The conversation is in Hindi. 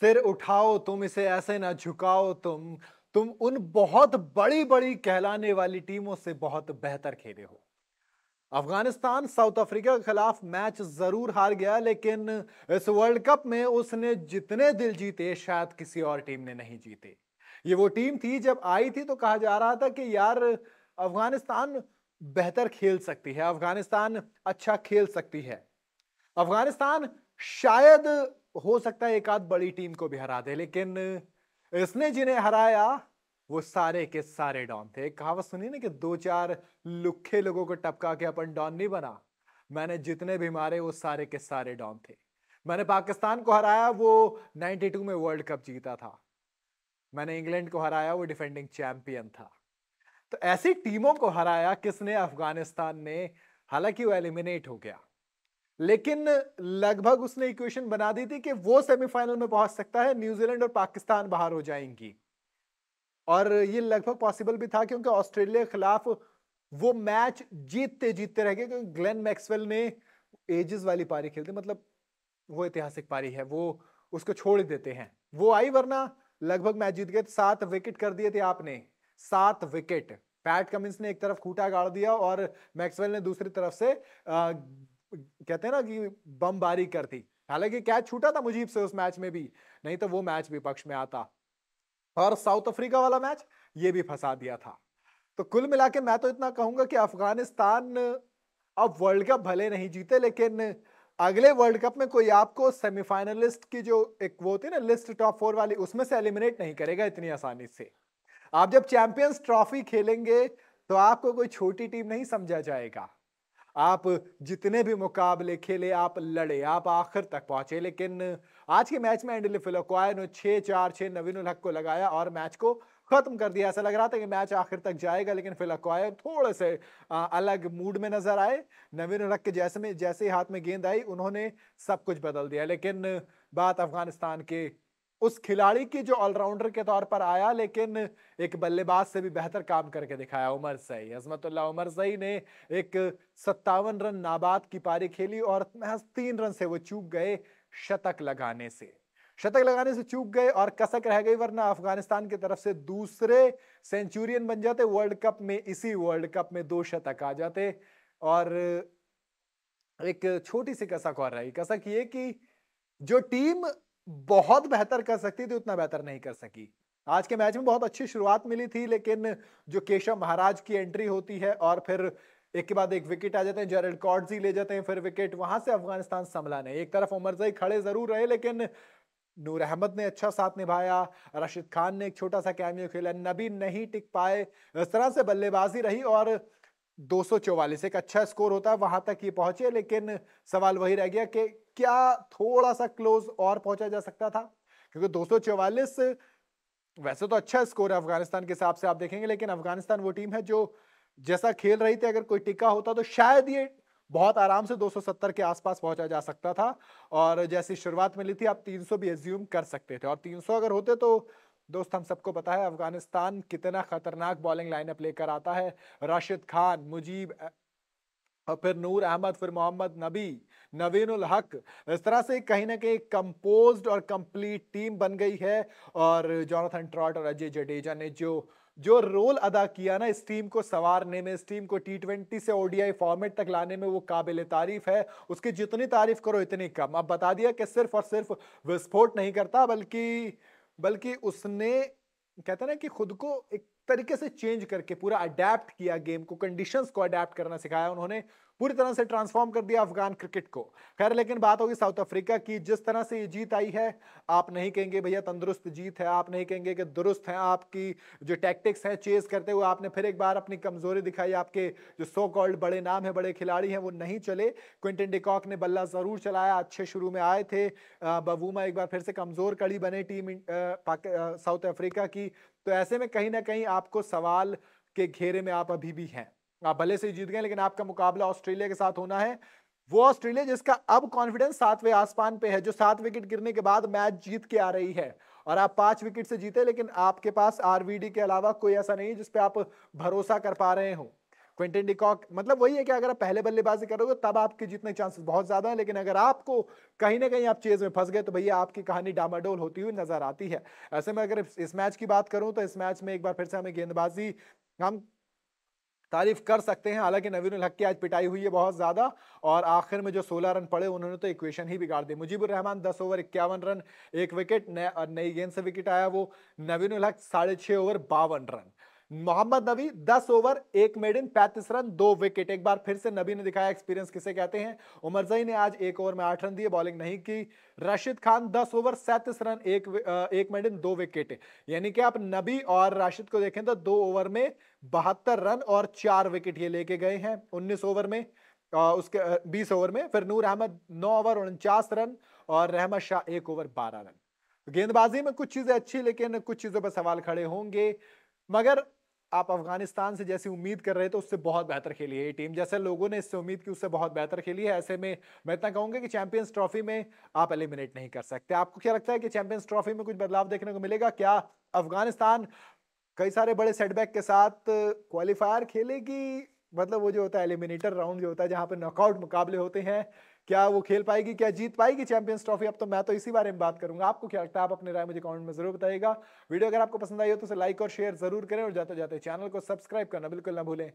सिर उठाओ तुम इसे ऐसे ना झुकाओ तुम तुम उन बहुत बड़ी बड़ी कहलाने वाली टीमों से बहुत बेहतर खेले हो अफगानिस्तान साउथ अफ्रीका के खिलाफ मैच जरूर हार गया लेकिन इस वर्ल्ड कप में उसने जितने दिल जीते शायद किसी और टीम ने नहीं जीते ये वो टीम थी जब आई थी तो कहा जा रहा था कि यार अफगानिस्तान बेहतर खेल सकती है अफगानिस्तान अच्छा खेल सकती है अफगानिस्तान शायद हो सकता है एक आध बड़ी टीम को भी हरा दे लेकिन इसने जिन्हें हराया वो सारे के सारे डॉन थे कहावत सुनी ना कि दो चार लुखे लोगों को टपका के अपन डॉन नहीं बना मैंने जितने भी मारे वो सारे के सारे डॉन थे मैंने पाकिस्तान को हराया वो 92 में वर्ल्ड कप जीता था मैंने इंग्लैंड को हराया वो डिफेंडिंग चैंपियन था तो ऐसी टीमों को हराया किसने अफगानिस्तान ने हालांकि वो एलिमिनेट हो गया लेकिन लगभग उसने इक्वेशन बना दी थी कि वो सेमीफाइनल में पहुंच सकता है न्यूजीलैंड और पाकिस्तान बाहर हो जाएंगी और ये लगभग पॉसिबल भी था क्योंकि ऑस्ट्रेलिया के खिलाफ वो मैच जीतते जीतते रह गए क्योंकि ग्लेन मैक्सवेल ने एजेस वाली पारी खेलते मतलब वो ऐतिहासिक पारी है वो उसको छोड़ देते हैं वो आई वरना लगभग मैच जीत गए सात विकेट कर दिए थे आपने सात विकेट पैट कमिंस ने एक तरफ खूटा गाड़ दिया और मैक्सवेल ने दूसरी तरफ से आ, कहते हैं ना कि बमबारी कर दी हालांकि कैच छूटा था मुजीब से उस मैच में भी नहीं तो वो मैच विपक्ष में आता और साउथ अफ्रीका वाला मैच ये भी फंसा दिया था तो कुल मिला के मैं तो इतना कहूंगा कि अफगानिस्तान अब वर्ल्ड कप भले नहीं जीते लेकिन अगले वर्ल्ड कप में कोई आपको सेमीफाइनलिस्ट की जो एक वो होती है ना लिस्ट टॉप फोर वाली उसमें से एलिमिनेट नहीं करेगा इतनी आसानी से आप जब चैंपियंस ट्रॉफी खेलेंगे तो आपको कोई छोटी टीम नहीं समझा जाएगा आप जितने भी मुकाबले खेले आप लड़े आप आखिर तक पहुंचे लेकिन आज के मैच में एंडली फिलोकोय ने छः चार छः नवीन हक को लगाया और मैच को ख़त्म कर दिया ऐसा लग रहा था कि मैच आखिर तक जाएगा लेकिन फिलोकोय थोड़े से अलग मूड में नज़र आए नवीन हक के जैसे में जैसे ही हाथ में गेंद आई उन्होंने सब कुछ बदल दिया लेकिन बात अफगानिस्तान के उस खिलाड़ी की जो ऑलराउंडर के तौर पर आया लेकिन एक बल्लेबाज से भी बेहतर काम करके दिखाया उमर सही अजमतुल्ला उमर सही ने एक सत्तावन रन नाबाद की पारी खेली और महज तीन रन से वो चूक गए शतक लगाने से शतक लगाने से चूक गए और कसक रह गई वरना अफगानिस्तान की तरफ से दूसरे सेंचुरियन बन जाते वर्ल्ड कप में इसी वर्ल्ड कप में दो शतक आ जाते और एक छोटी सी कसक और रही कसक ये कि जो टीम बहुत बेहतर कर सकती थी उतना बेहतर नहीं कर सकी आज के मैच में बहुत अच्छी शुरुआत मिली थी लेकिन जो केशव महाराज की एंट्री होती है और फिर एक के बाद एक विकेट आ जाते हैं जेरल कॉर्डी ले जाते हैं फिर विकेट वहां से अफगानिस्तान संभला नहीं एक तरफ उमर जई खड़े जरूर रहे लेकिन नूर अहमद ने अच्छा साथ निभाया रशीद खान ने एक छोटा सा कैमियो खेला नबी नहीं टिक पाए इस तरह से बल्लेबाजी रही और दो एक अच्छा स्कोर होता है वहां तक ये पहुंचे लेकिन सवाल वही रह गया कि क्या थोड़ा सा क्लोज और पहुंचा जा सकता था क्योंकि दो वैसे तो अच्छा स्कोर है अफगानिस्तान के हिसाब से आप देखेंगे लेकिन अफगानिस्तान वो टीम है जो जैसा खेल रही थी अगर कोई टिका होता तो शायद ये बहुत आराम से 270 के आसपास पहुंचा जा सकता था और जैसी शुरुआत मिली थी आप 300 भी एज्यूम कर सकते थे और 300 अगर होते तो दोस्त हम सबको पता है अफगानिस्तान कितना खतरनाक बॉलिंग लाइनअप लेकर आता है राशिद खान मुजीब और फिर नूर अहमद फिर मोहम्मद नबी नवीन उल हक इस तरह से कहीं ना कहीं कंपोज्ड और कंप्लीट टीम बन गई है और जॉनथन ट्रॉट और अजय जडेजा ने जो जो रोल अदा किया ना इस टीम को संवारने में इस टीम को टी ट्वेंटी से ओडीआई फॉर्मेट तक लाने में वो काबिल तारीफ है उसकी जितनी तारीफ करो इतनी कम अब बता दिया कि सिर्फ और सिर्फ विस्फोट नहीं करता बल्कि बल्कि उसने कहते ना कि खुद को एक तरीके से चेंज करके पूरा अडेप्ट किया गेम को कंडीशंस को अडेप्ट करना सिखाया उन्होंने पूरी तरह से ट्रांसफॉर्म कर दिया अफगान क्रिकेट को खैर लेकिन बात होगी साउथ अफ्रीका की जिस तरह से ये जीत आई है आप नहीं कहेंगे भैया तंदुरुस्त जीत है आप नहीं कहेंगे कि दुरुस्त है आपकी जो टैक्टिक्स हैं चेज करते हुए आपने फिर एक बार अपनी कमजोरी दिखाई आपके जो सो कॉल्ड बड़े नाम है बड़े खिलाड़ी हैं वो नहीं चले क्विंटन डिकॉक ने बल्ला जरूर चलाया अच्छे शुरू में आए थे बबूमा एक बार फिर से कमजोर कड़ी बने टीम साउथ अफ्रीका की तो ऐसे में कहीं ना कहीं आपको सवाल के घेरे में आप अभी भी हैं आप भले से जीत गए लेकिन आपका मुकाबला ऑस्ट्रेलिया के साथ होना है वो ऑस्ट्रेलिया जिसका अब कॉन्फिडेंस सातवें आसमान पे है जो सात विकेट गिरने के बाद मैच जीत के आ रही है और आप पांच विकेट से जीते लेकिन आपके पास आरवीडी के अलावा कोई ऐसा नहीं है जिसपे आप भरोसा कर पा रहे हो क्विंटन डिकॉक मतलब वही है कि अगर आप पहले बल्लेबाजी करोगे तो तब आपके जितने चांसेस बहुत ज्यादा हैं लेकिन अगर आपको कहीं ना कहीं आप चेज में फंस गए तो भैया आपकी कहानी डामाडोल होती हुई नजर आती है ऐसे में अगर इस मैच की बात करूं तो इस मैच में एक बार फिर से हमें गेंदबाजी हम तारीफ कर सकते हैं हालांकि नवीन हक की आज पिटाई हुई है बहुत ज़्यादा और आखिर में जो 16 रन पड़े उन्होंने तो इक्वेशन ही बिगाड़ दी मुजीबुर रहमान 10 ओवर इक्यावन रन एक विकेट नई गेंद से विकेट आया वो नवीन हक साढ़े छः ओवर बावन रन मोहम्मद नबी दस ओवर एक इन पैंतीस रन दो विकेट एक बार फिर से नबी ने दिखाया एक्सपीरियंस किसे कहते हैं उमरजई ने आज एक ओवर में आठ रन दिए बॉलिंग नहीं की राशिद खान दस ओवर सैंतीस रन एक एक इन दो विकेट यानी कि आप नबी और राशिद को देखें तो दो ओवर में बहत्तर रन और चार विकेट ये लेके गए हैं उन्नीस ओवर में आ, उसके बीस ओवर में फिर नूर अहमद नौ ओवर उनचास रन और रहमत शाह एक ओवर बारह रन गेंदबाजी में कुछ चीज़ें अच्छी लेकिन कुछ चीज़ों पर सवाल खड़े होंगे मगर आप अफगानिस्तान से जैसी उम्मीद कर रहे थे उससे बहुत बेहतर खेली है ये टीम जैसे लोगों ने इससे उम्मीद की उससे बहुत बेहतर खेली है ऐसे में मैं इतना कहूंगा कि चैंपियंस ट्रॉफी में आप एलिमिनेट नहीं कर सकते आपको क्या लगता है कि चैंपियंस ट्रॉफी में कुछ बदलाव देखने को मिलेगा क्या अफगानिस्तान कई सारे बड़े सेटबैक के साथ क्वालिफायर खेलेगी मतलब वो जो होता है एलिमिनेटर राउंड जो होता है जहाँ पर नॉकआउट मुकाबले होते हैं क्या वो खेल पाएगी क्या जीत पाएगी चैंपियंस ट्रॉफी अब तो मैं तो इसी बारे में बात करूंगा आपको क्या लगता है आप अपने राय मुझे कमेंट में जरूर बताएगा वीडियो अगर आपको पसंद आई हो तो उसे लाइक और शेयर जरूर करें और जाते जाते चैनल को सब्सक्राइब करना बिल्कुल ना भूलें